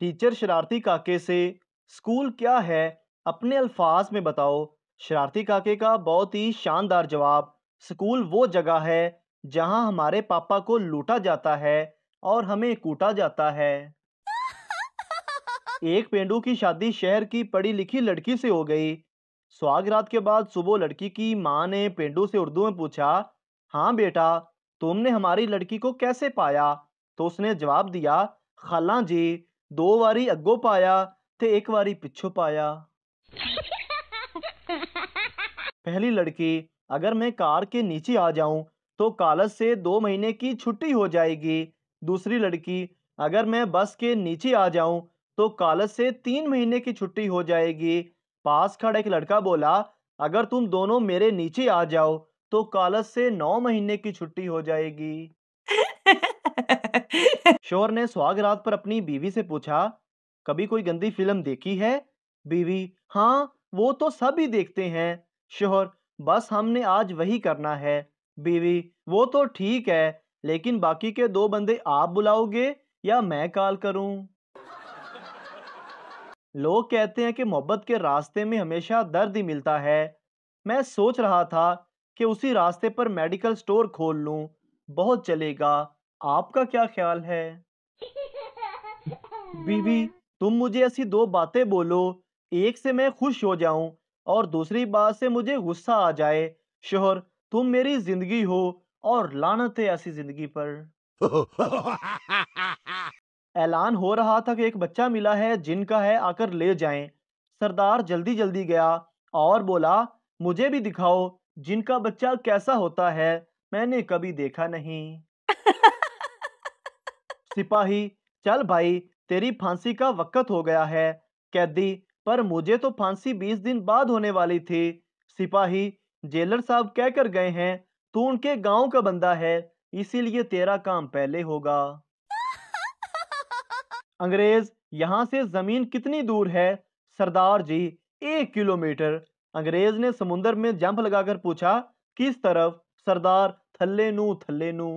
Teacher शरारती काके से स्कूल क्या है अपने अल्फाज में बताओ शरारती काके का बहुत ही शानदार जवाब स्कूल वो जगह है जहां हमारे पापा को लूटा जाता है और हमें कूटा जाता है एक पेंडू की शादी शहर की पढ़ी लिखी लड़की से हो गई रात के बाद सुबह लड़की की माँ ने पेंडू से उर्दू में पूछा हाँ बेटा तुमने हमारी लड़की को कैसे पाया तो उसने जवाब दिया खाला जी दो बारी अगो पाया ते एक बारी पिछो पाया पहली लड़की अगर मैं कार के नीचे आ जाऊं तो कॉलेज से दो महीने की छुट्टी हो जाएगी दूसरी लड़की अगर मैं बस के नीचे आ जाऊं तो कॉलेज से तीन महीने की छुट्टी हो जाएगी पास खड़ा एक लड़का बोला अगर तुम दोनों मेरे नीचे आ जाओ तो कॉलेज से नौ महीने की छुट्टी हो जाएगी शोर ने सुहाग रात पर अपनी बीवी से पूछा कभी कोई गंदी फिल्म देखी है बीवी हाँ वो तो सभी देखते हैं शोहर बस हमने आज वही करना है बीवी वो तो ठीक है लेकिन बाकी के दो बंदे आप बुलाओगे या मैं कॉल करूं लोग कहते हैं कि मोहब्बत के रास्ते में हमेशा दर्द ही मिलता है मैं सोच रहा था कि उसी रास्ते पर मेडिकल स्टोर खोल लूं बहुत चलेगा आपका क्या ख्याल है बीवी तुम मुझे ऐसी दो बातें बोलो एक से मैं खुश हो जाऊं और दूसरी बात से मुझे गुस्सा आ जाए शोहर तुम मेरी जिंदगी हो और लानत है ऐसी जिंदगी पर ऐलान हो रहा था कि एक बच्चा मिला है जिनका है आकर ले जाएं। सरदार जल्दी जल्दी गया और बोला मुझे भी दिखाओ जिनका बच्चा कैसा होता है मैंने कभी देखा नहीं सिपाही चल भाई तेरी फांसी का वक्त हो गया है कैदी पर मुझे तो फांसी बीस दिन बाद होने वाली थी सिपाही जेलर साहब कह कर गए हैं तू उनके गांव का बंदा है इसीलिए तेरा काम पहले होगा अंग्रेज यहाँ से जमीन कितनी दूर है सरदार जी एक किलोमीटर अंग्रेज ने समुन्दर में जंप लगाकर पूछा किस तरफ सरदार थल्ले नू थल्ले नू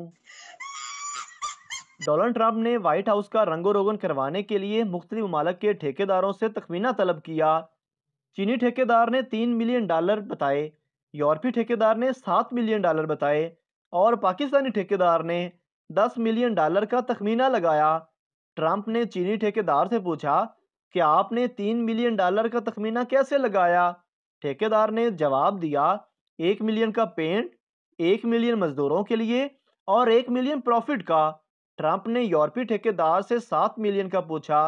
डोनाल्ड ट्रंप ने व्हाइट हाउस का रंगो रोगन करवाने के लिए मुख्तलि ममालक के ठेकेदारों से तखमीना तलब किया चीनी ठेकेदार ने तीन मिलियन डॉलर बताए यूरोपीय ठेकेदार ने सात मिलियन डॉलर बताए और पाकिस्तानी ठेकेदार ने दस मिलियन डॉलर का तखमीना लगाया ट्रंप ने चीनी ठेकेदार से पूछा कि आपने तीन मिलियन डॉलर का तखमीना कैसे लगाया ठेकेदार ने जवाब दिया एक मिलियन का पेंट एक मिलियन मजदूरों के लिए और एक मिलियन प्रॉफिट का ट्रंप ने यूरोपीय ठेकेदार से सात मिलियन का पूछा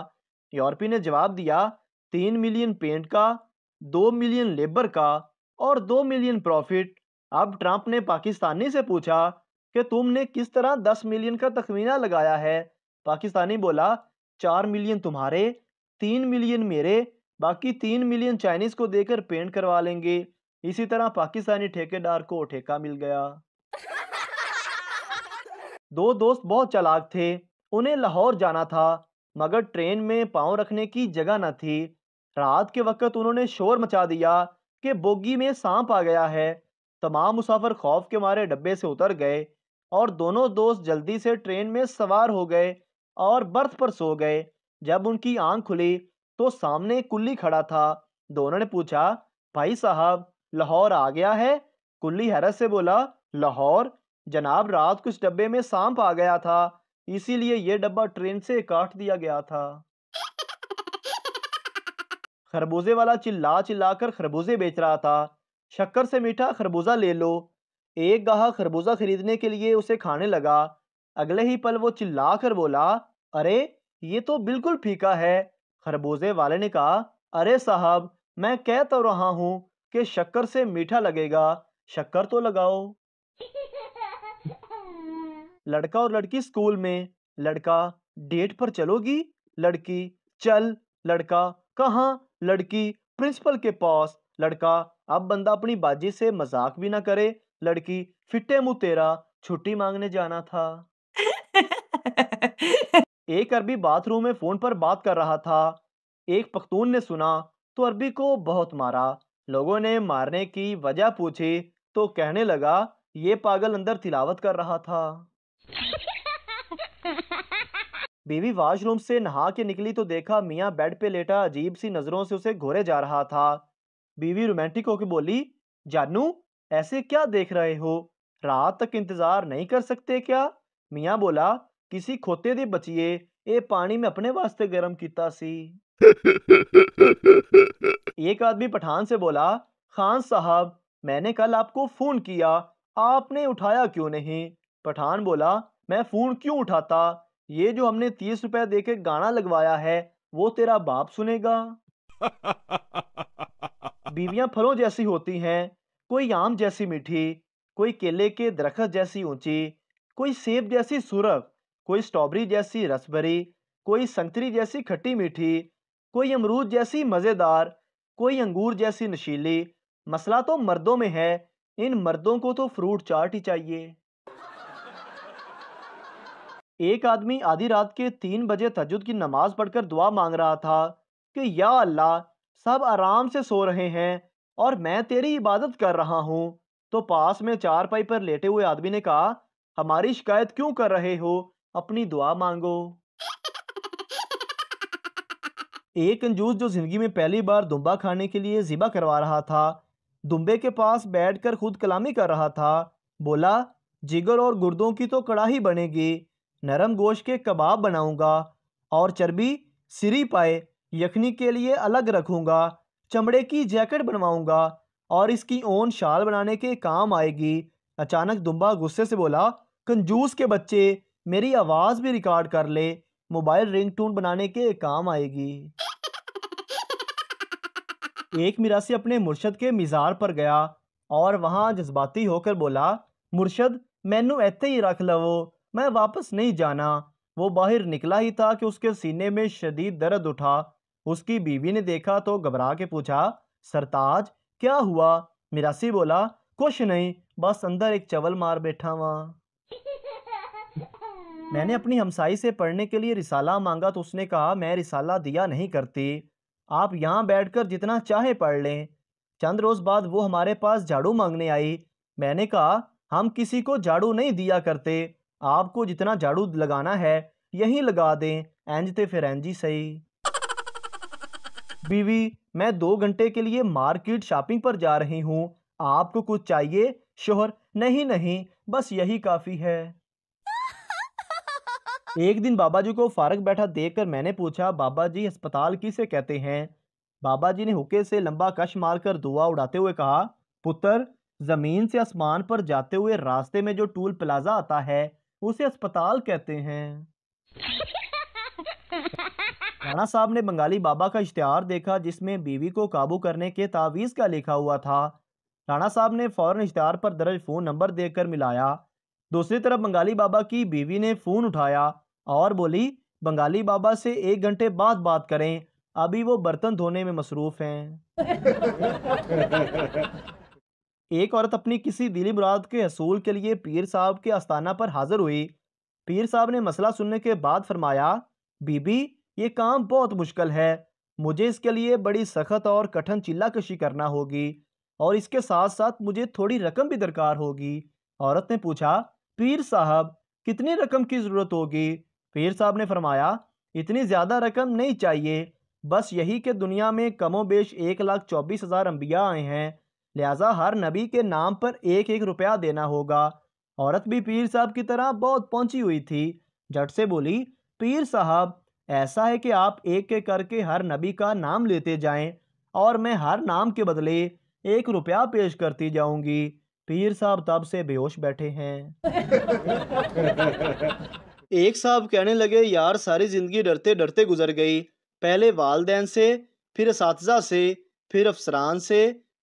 यूरोपी ने जवाब दिया तीन मिलियन पेंट का दो मिलियन लेबर का और दो मिलियन प्रॉफिट अब ट्रंप ने पाकिस्तानी से पूछा कि तुमने किस तरह दस मिलियन का तखमीना लगाया है पाकिस्तानी बोला चार मिलियन तुम्हारे तीन मिलियन मेरे बाकी तीन मिलियन चाइनीज़ को देकर पेंट करवा लेंगे इसी तरह पाकिस्तानी ठेकेदार को ठेका मिल गया दो दोस्त बहुत चलाक थे उन्हें लाहौर जाना था मगर ट्रेन में पाँव रखने की जगह न थी रात के वक्त उन्होंने शोर मचा दिया कि बोगी में सांप आ गया है तमाम मुसाफिर खौफ के मारे डब्बे से उतर गए और दोनों दोस्त जल्दी से ट्रेन में सवार हो गए और बर्थ पर सो गए जब उनकी आंख खुली तो सामने कुल्ली खड़ा था दोनों ने पूछा भाई साहब लाहौर आ गया है कुल्ली हैरत से बोला लाहौर जनाब रात को इस डब्बे में सांप आ गया था इसीलिए यह डब्बा ट्रेन से काट दिया गया था खरबूजे वाला चिल्ला चिल्लाकर खरबूजे बेच रहा था शक्कर से मीठा खरबूजा ले लो एक गाह खरबूजा खरीदने के लिए उसे खाने लगा अगले ही पल वो चिल्ला कर बोला अरे ये तो बिल्कुल फीका है खरबूजे वाले ने कहा अरे साहब मैं कह तो रहा हूँ कि शक्कर से मीठा लगेगा शक्कर तो लगाओ लड़का और लड़की स्कूल में लड़का डेट पर चलोगी लड़की चल लड़का कहा लड़की प्रिंसिपल के पास लड़का अब बंदा अपनी बाजी से मजाक भी ना करे लड़की फिटे मुंह तेरा छुट्टी मांगने जाना था एक अरबी बाथरूम में फोन पर बात कर रहा था एक पख्तून ने सुना तो अरबी को बहुत मारा लोगों ने मारने की वजह पूछी तो कहने लगा ये पागल अंदर तिलावत कर रहा था बीवी वॉशरूम से नहा के निकली तो देखा मियाँ बेड पे लेटा अजीब सी नज़रों से उसे घोरे जा रहा था बीवी रोमांटिक होकर बोली जानू ऐसे क्या देख रहे हो रात तक इंतज़ार नहीं कर सकते क्या मियाँ बोला किसी खोते दे बचिए ये पानी में अपने वास्ते गर्म किया सी एक आदमी पठान से बोला खान साहब मैंने कल आपको फ़ोन किया आपने उठाया क्यों नहीं पठान बोला मैं फ़ोन क्यों उठाता ये जो हमने तीस रुपए के गाना लगवाया है वो तेरा बाप सुनेगा बीवियां फलों जैसी होती हैं कोई आम जैसी मीठी कोई केले के दरखत जैसी ऊंची कोई सेब जैसी सुरख कोई स्ट्रॉबेरी जैसी रसभरी कोई संतरी जैसी खट्टी मीठी कोई अमरूद जैसी मज़ेदार कोई अंगूर जैसी नशीली मसला तो मर्दों में है इन मर्दों को तो फ्रूट चाट ही चाहिए एक आदमी आधी रात के तीन बजे तजुद की नमाज पढ़कर दुआ मांग रहा था कि या अल्लाह सब आराम से सो रहे हैं और मैं तेरी इबादत कर रहा हूँ तो पास में चार पाई पर लेटे हुए आदमी ने कहा हमारी शिकायत क्यों कर रहे हो अपनी दुआ मांगो एक कंजूस जो जिंदगी में पहली बार दुम्बा खाने के लिए जिबा करवा रहा था दुम्बे के पास बैठकर खुद कलामी कर रहा था बोला जिगर और गुर्दों की तो कड़ाही बनेगी नरम गोश्त के कबाब बनाऊंगा और चर्बी सिरी पाए यखनी के लिए अलग रखूंगा चमड़े की जैकेट बनवाऊंगा और इसकी ओन शाल बनाने के काम आएगी अचानक दुम्बा गुस्से से बोला कंजूस के बच्चे मेरी आवाज़ भी रिकॉर्ड कर ले मोबाइल रिंगटोन बनाने के काम आएगी एक मिरासी अपने मुर्शद के मिज़ार पर गया और वहाँ जज्बाती होकर बोला मुर्शद मैनू इतें ही रख लवो मैं वापस नहीं जाना वो बाहर निकला ही था कि उसके सीने में शदीद दर्द उठा उसकी बीवी ने देखा तो घबरा के पूछा सरताज क्या हुआ मिरासी बोला कुछ नहीं बस अंदर एक चवल मार बैठा हुआ मैंने अपनी हमसाई से पढ़ने के लिए रिसाला मांगा तो उसने कहा मैं रिसाला दिया नहीं करती आप यहाँ बैठकर जितना चाहे पढ़ लें चंद रोज़ बाद वो हमारे पास झाड़ू मांगने आई मैंने कहा हम किसी को झाड़ू नहीं दिया करते आपको जितना झाड़ू लगाना है यहीं लगा दें एंज ते फिर एंज ही सही बीवी मैं दो घंटे के लिए मार्केट शॉपिंग पर जा रही हूँ आपको कुछ चाहिए शोहर नहीं नहीं बस यही काफ़ी है एक दिन बाबा जी को फारक बैठा देखकर मैंने पूछा बाबा जी अस्पताल किसे कहते हैं बाबा जी ने हुक्के से लंबा कश मारकर दुआ उड़ाते हुए कहा पुत्र ज़मीन से आसमान पर जाते हुए रास्ते में जो टूल प्लाजा आता है उसे अस्पताल कहते हैं राणा साहब ने बंगाली बाबा का इश्तेहार देखा जिसमें बीवी को काबू करने के तावीज़ का लिखा हुआ था राणा साहब ने फ़ौरन इश्तेहार पर दर्ज फ़ोन नंबर देकर मिलाया दूसरी तरफ बंगाली बाबा की बीवी ने फ़ोन उठाया और बोली बंगाली बाबा से एक घंटे बाद बात करें अभी वो बर्तन धोने में मसरूफ़ हैं एक औरत अपनी किसी दिली मुराद के हसूल के लिए पीर साहब के आस्थाना पर हाजिर हुई पीर साहब ने मसला सुनने के बाद फरमाया बीबी ये काम बहुत मुश्किल है मुझे इसके लिए बड़ी सख्त और कठिन चिल्लाकशी करना होगी और इसके साथ साथ मुझे थोड़ी रकम भी दरकार होगी औरत ने पूछा पीर साहब कितनी रकम की ज़रूरत होगी पीर साहब ने फरमाया इतनी ज़्यादा रकम नहीं चाहिए बस यही कि दुनिया में कमो बेश एक लाख चौबीस हज़ार अंबिया आए हैं लिहाजा हर नबी के नाम पर एक एक रुपया देना होगा औरत भी पीर साहब की तरह बहुत पहुंची हुई थी झट से बोली पीर साहब ऐसा है कि आप एक एक करके हर नबी का नाम लेते जाएं और मैं हर नाम के बदले एक रुपया पेश करती जाऊंगी पीर साहब तब से बेहोश बैठे हैं एक साहब कहने लगे यार सारी ज़िंदगी डरते डरते गुजर गई पहले वालदेन से फिर इस से फिर अफसरान से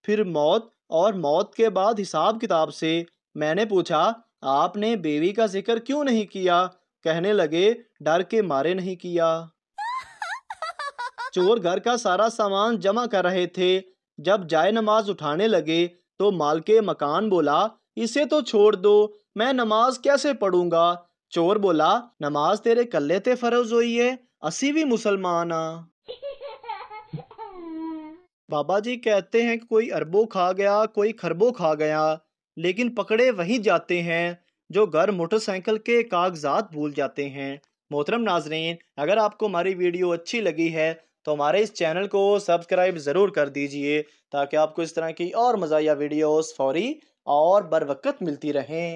फिर मौत और मौत के बाद हिसाब किताब से मैंने पूछा आपने बेबी का जिक्र क्यों नहीं किया कहने लगे डर के मारे नहीं किया चोर घर का सारा सामान जमा कर रहे थे जब जाय नमाज उठाने लगे तो मालके मकान बोला इसे तो छोड़ दो मैं नमाज कैसे पढ़ूंगा चोर बोला नमाज तेरे कल्ले ते फर्ज हुई है असी भी मुसलमान आ हाँ। बाबा जी कहते हैं कोई अरबों खा गया कोई खरबों खा गया लेकिन पकड़े वहीं जाते हैं जो घर मोटरसाइकिल के कागजात भूल जाते हैं मोहतरम नाजरीन अगर आपको हमारी वीडियो अच्छी लगी है तो हमारे इस चैनल को सब्सक्राइब ज़रूर कर दीजिए ताकि आपको इस तरह की और मज़ाया वीडियोस फौरी और बरवकत मिलती रहें